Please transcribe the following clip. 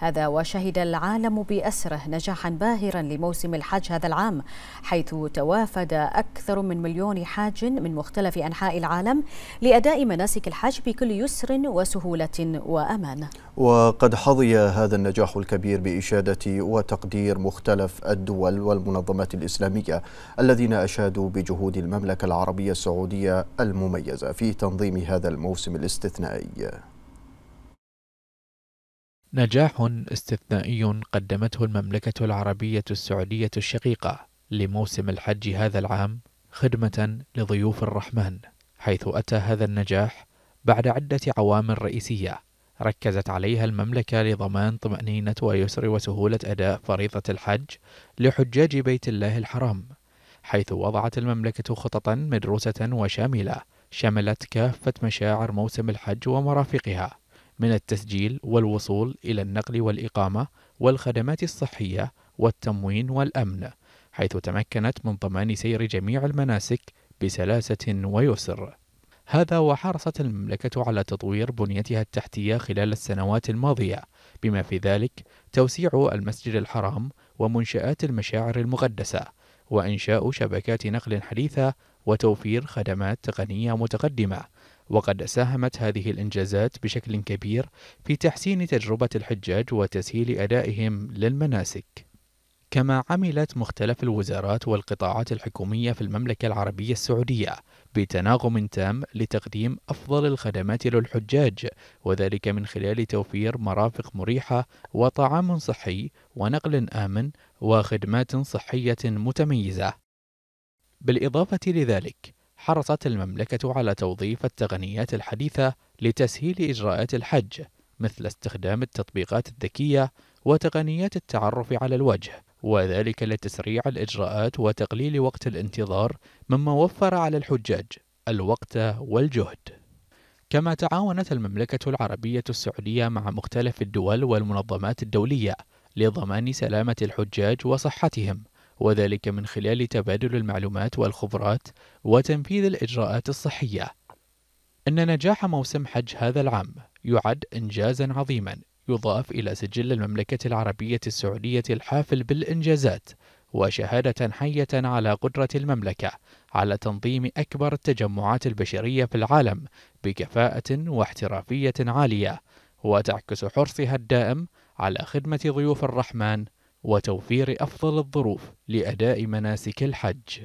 هذا وشهد العالم بأسره نجاحا باهرا لموسم الحج هذا العام حيث توافد أكثر من مليون حاج من مختلف أنحاء العالم لأداء مناسك الحج بكل يسر وسهولة وأمان وقد حظي هذا النجاح الكبير بإشادة وتقدير مختلف الدول والمنظمات الإسلامية الذين أشادوا بجهود المملكة العربية السعودية المميزة في تنظيم هذا الموسم الاستثنائي نجاح استثنائي قدمته المملكة العربية السعودية الشقيقة لموسم الحج هذا العام خدمة لضيوف الرحمن حيث أتى هذا النجاح بعد عدة عوامل رئيسية ركزت عليها المملكة لضمان طمأنينة ويسر وسهولة أداء فريضة الحج لحجاج بيت الله الحرام حيث وضعت المملكة خططا مدروسة وشاملة شملت كافة مشاعر موسم الحج ومرافقها من التسجيل والوصول إلى النقل والإقامة والخدمات الصحية والتموين والأمن حيث تمكنت من ضمان سير جميع المناسك بسلاسة ويسر هذا وحرصت المملكة على تطوير بنيتها التحتية خلال السنوات الماضية بما في ذلك توسيع المسجد الحرام ومنشآت المشاعر المقدسة وإنشاء شبكات نقل حديثة وتوفير خدمات تقنية متقدمة وقد ساهمت هذه الإنجازات بشكل كبير في تحسين تجربة الحجاج وتسهيل أدائهم للمناسك. كما عملت مختلف الوزارات والقطاعات الحكومية في المملكة العربية السعودية بتناغم تام لتقديم أفضل الخدمات للحجاج وذلك من خلال توفير مرافق مريحة وطعام صحي ونقل آمن وخدمات صحية متميزة. بالإضافة لذلك حرصت المملكة على توظيف التقنيات الحديثة لتسهيل إجراءات الحج مثل استخدام التطبيقات الذكية وتقنيات التعرف على الوجه وذلك لتسريع الإجراءات وتقليل وقت الانتظار مما وفر على الحجاج الوقت والجهد كما تعاونت المملكة العربية السعودية مع مختلف الدول والمنظمات الدولية لضمان سلامة الحجاج وصحتهم وذلك من خلال تبادل المعلومات والخبرات وتنفيذ الإجراءات الصحية أن نجاح موسم حج هذا العام يعد إنجازا عظيما يضاف إلى سجل المملكة العربية السعودية الحافل بالإنجازات وشهادة حية على قدرة المملكة على تنظيم أكبر التجمعات البشرية في العالم بكفاءة واحترافية عالية وتعكس حرصها الدائم على خدمة ضيوف الرحمن وتوفير أفضل الظروف لأداء مناسك الحج